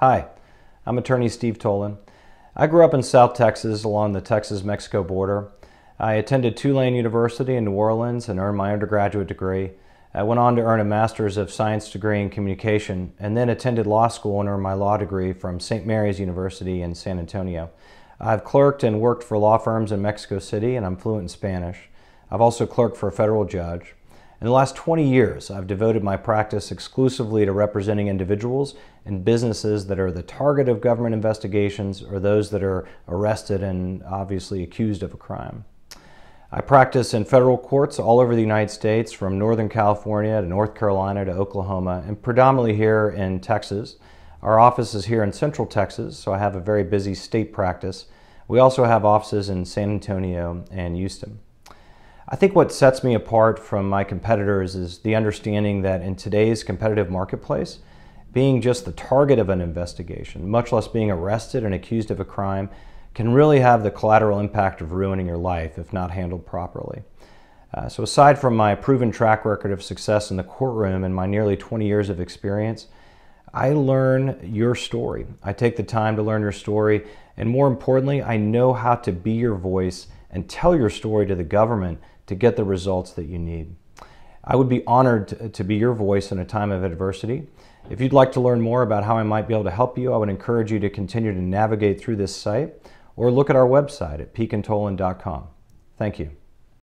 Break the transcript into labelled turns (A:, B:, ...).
A: Hi, I'm attorney Steve Tolan. I grew up in South Texas along the Texas Mexico border. I attended Tulane University in New Orleans and earned my undergraduate degree. I went on to earn a Master's of Science degree in Communication and then attended law school and earned my law degree from St. Mary's University in San Antonio. I've clerked and worked for law firms in Mexico City and I'm fluent in Spanish. I've also clerked for a federal judge. In the last 20 years, I've devoted my practice exclusively to representing individuals and businesses that are the target of government investigations or those that are arrested and obviously accused of a crime. I practice in federal courts all over the United States, from Northern California to North Carolina to Oklahoma, and predominantly here in Texas. Our office is here in Central Texas, so I have a very busy state practice. We also have offices in San Antonio and Houston. I think what sets me apart from my competitors is the understanding that in today's competitive marketplace, being just the target of an investigation, much less being arrested and accused of a crime, can really have the collateral impact of ruining your life if not handled properly. Uh, so, aside from my proven track record of success in the courtroom and my nearly 20 years of experience, I learn your story. I take the time to learn your story. And more importantly, I know how to be your voice and tell your story to the government to get the results that you need. I would be honored to be your voice in a time of adversity. If you'd like to learn more about how I might be able to help you, I would encourage you to continue to navigate through this site or look at our website at peakandtolan.com. Thank you.